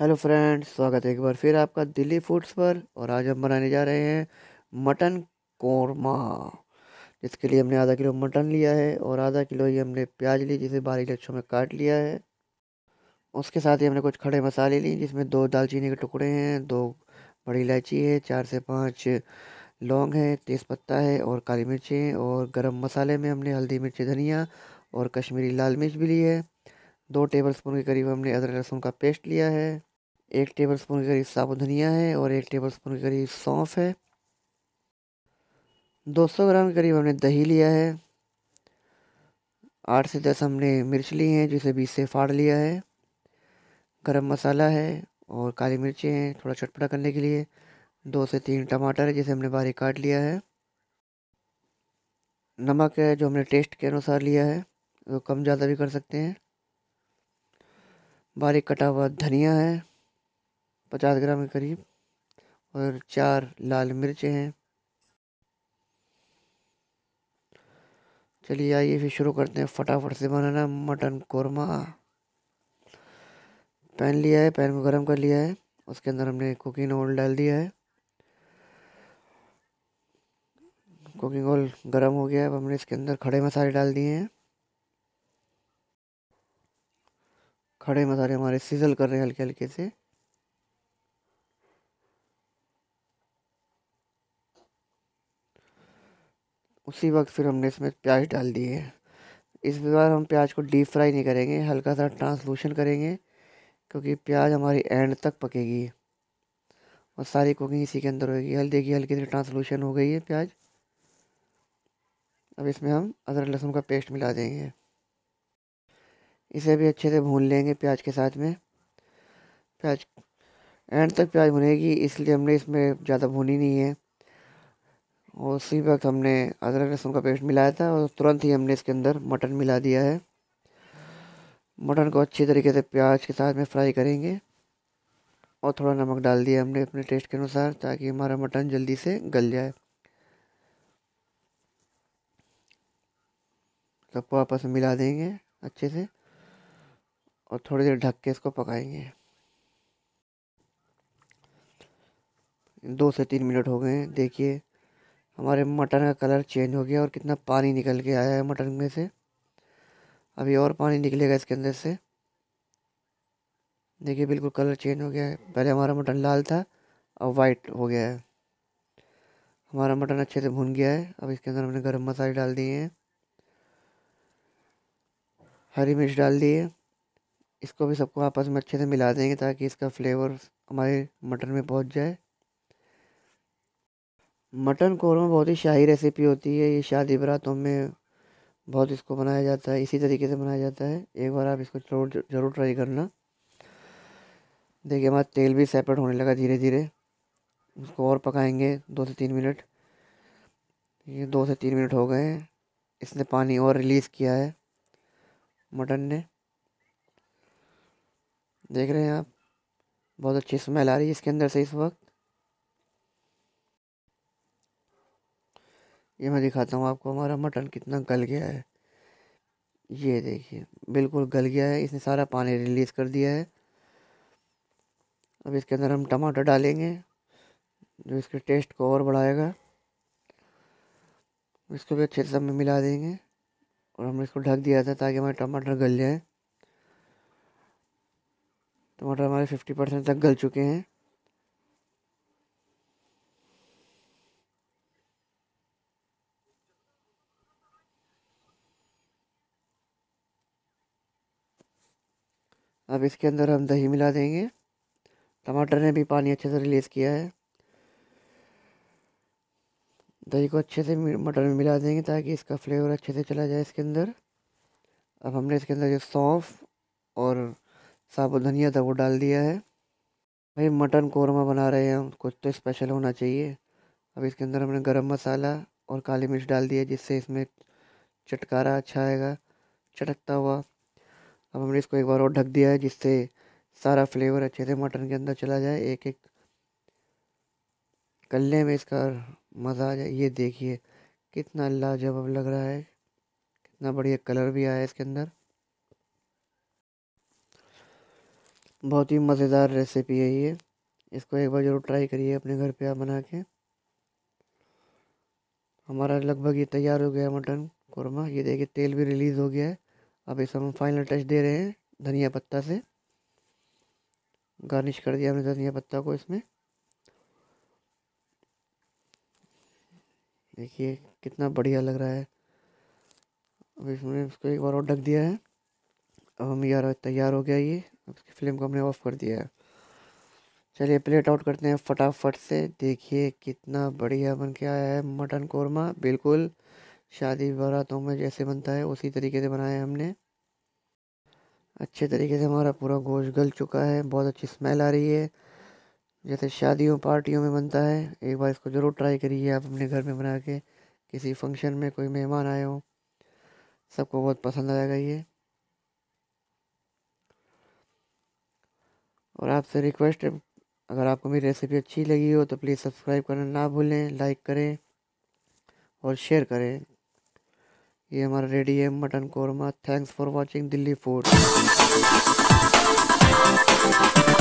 hello friends स्वागत है एक बार फिर आपका दिल्ली फूड्स पर और आज हम बनाने जा रहे हैं मटन कौरमा जिसके लिए हमने आधा किलो मटन लिया है और आधा किलो ही हमने प्याज ली जिसे बारीक लच्छों में काट लिया है उसके साथ ही हमने कुछ खड़े मसाले लिए जिसमें दो दालचीनी के टुकड़े हैं दो बड़ी इलायची है चार से पाँच लौंग है तेज़पत्ता है और काली मिर्ची हैं और गरम मसाले में हमने हल्दी मिर्ची धनिया और कश्मीरी लाल मिर्च भी ली है दो टेबल स्पून के करीब हमने अदरक लहसुन का पेस्ट लिया है एक टेबल स्पून के करीब साबुत धनिया है और एक टेबल स्पून के करीब सौंफ है 200 ग्राम के करीब हमने दही लिया है आठ से दस हमने मिर्च ली हैं जिसे बीस से फाड़ लिया है गरम मसाला है और काली मिर्चें हैं थोड़ा चटपटा करने के लिए दो से तीन टमाटर है जिसे हमने बारीक काट लिया है नमक है जो हमने टेस्ट के अनुसार लिया है वो कम ज़्यादा भी कर सकते हैं बारीक कटा हुआ धनिया है पचास ग्राम के करीब और चार लाल मिर्चें हैं चलिए आइए फिर शुरू करते हैं फटाफट से बनाना मटन कौरमा पैन लिया है पैन को गर्म कर लिया है उसके अंदर हमने कुकिंग ऑयल डाल दिया है कुकिंग ऑयल गर्म हो गया है अब हमने इसके अंदर खड़े मसाले डाल दिए हैं खड़े मसाले हमारे सीजल कर रहे हैं हल्के हल्के से उसी वक्त फिर हमने इसमें प्याज डाल दिए है इस बार हम प्याज को डीप फ्राई नहीं करेंगे हल्का सा ट्रांसलूशन करेंगे क्योंकि प्याज हमारी एंड तक पकेगी और सारी कुकिंग इसी के अंदर होगी हल देखिए हल्की सी ट्रांसलूशन हो गई है प्याज अब इसमें हम अदरक लहसुन का पेस्ट मिला देंगे इसे भी अच्छे से भून लेंगे प्याज के साथ में प्याज एंड तक प्याज भुनेगी इसलिए हमने इसमें ज़्यादा भुनी नहीं है और उसी वक्त हमने अदरक लहसुन का पेस्ट मिलाया था और तुरंत ही हमने इसके अंदर मटन मिला दिया है मटन को अच्छी तरीके से प्याज के साथ में फ्राई करेंगे और थोड़ा नमक डाल दिया हमने अपने टेस्ट के अनुसार ताकि हमारा मटन जल्दी से गल जाए सबको आपस में मिला देंगे अच्छे से और थोड़ी देर ढक के इसको पकाएंगे दो से तीन मिनट हो गए देखिए हमारे मटन का कलर चेंज हो गया और कितना पानी निकल के आया है मटन में से अभी और पानी निकलेगा इसके अंदर से देखिए बिल्कुल कलर चेंज हो गया है पहले हमारा मटन लाल था अब वाइट हो गया है हमारा मटन अच्छे से भुन गया है अब इसके अंदर हमने गरम मसाले डाल दिए हैं हरी मिर्च डाल दी है इसको भी सबको आपस में अच्छे से मिला देंगे ताकि इसका फ्लेवर हमारे मटन में पहुंच जाए मटन कौरमा बहुत ही शाही रेसिपी होती है ये शादी बरातों में बहुत इसको बनाया जाता है इसी तरीके से बनाया जाता है एक बार आप इसको जरूर जरूर ट्राई करना देखिए हमारा तेल भी सेपरेट होने लगा धीरे धीरे उसको और पकाएंगे दो से तीन मिनट ये दो से तीन मिनट हो गए हैं इसने पानी और रिलीज़ किया है मटन ने देख रहे हैं आप बहुत अच्छी स्मेल आ रही है इसके अंदर से इस वक्त ये मैं दिखाता हूँ आपको हमारा मटन कितना गल गया है ये देखिए बिल्कुल गल गया है इसने सारा पानी रिलीज़ कर दिया है अब इसके अंदर हम टमाटर डालेंगे जो इसके टेस्ट को और बढ़ाएगा इसको भी अच्छे से सब में मिला देंगे और हमने इसको ढक दिया था ताकि हमारे टमाटर गल जाए टमाटर हमारे फिफ्टी परसेंट तक गल चुके हैं अब इसके अंदर हम दही मिला देंगे टमाटर ने भी पानी अच्छे से रिलीज़ किया है दही को अच्छे से मटर में मिला देंगे ताकि इसका फ्लेवर अच्छे से चला जाए इसके अंदर अब हमने इसके अंदर जो सौंफ और साबुत धनिया था वो डाल दिया है भाई मटन कौरमा बना रहे हैं हम कुछ तो स्पेशल होना चाहिए अब इसके अंदर हमने गरम मसाला और काली मिर्च डाल दिया जिससे इसमें चटकारा अच्छा आएगा चटकता हुआ अब हमने इसको एक बार और ढक दिया है जिससे सारा फ्लेवर अच्छे से मटन के अंदर चला जाए एक एक कल्ले में इसका मज़ा आ जाए ये देखिए कितना लाजवाब लग रहा है कितना बढ़िया कलर भी आया इसके अंदर बहुत ही मज़ेदार रेसिपी है ये इसको एक बार ज़रूर ट्राई करिए अपने घर पे आप बना के हमारा लगभग ये तैयार हो गया है मटन कौरमा ये देखिए तेल भी रिलीज़ हो गया है अब इसमें हम फाइनल टच दे रहे हैं धनिया पत्ता से गार्निश कर दिया हमने धनिया पत्ता को इसमें देखिए कितना बढ़िया लग रहा है अब इसमें उसको एक बार और ढक दिया है अब हम यार तैयार हो गया ये अब इसकी फ्लेम को हमने ऑफ़ कर दिया है चलिए प्लेट आउट करते हैं फटाफट से देखिए कितना बढ़िया बन के आया है मटन कौरमा बिल्कुल शादी बारातों में जैसे बनता है उसी तरीके से बनाया है हमने अच्छे तरीके से हमारा पूरा गोश्त गल चुका है बहुत अच्छी स्मेल आ रही है जैसे शादियों पार्टियों में बनता है एक बार इसको ज़रूर ट्राई करिए आप अपने घर में बना के किसी फंक्शन में कोई मेहमान आए हो सबको बहुत पसंद आएगा ये और आपसे रिक्वेस्ट है अगर आपको मेरी रेसिपी अच्छी लगी हो तो प्लीज़ सब्सक्राइब करना ना भूलें लाइक करें और शेयर करें ये हमारा रेडी है mutton korma thanks for watching Delhi food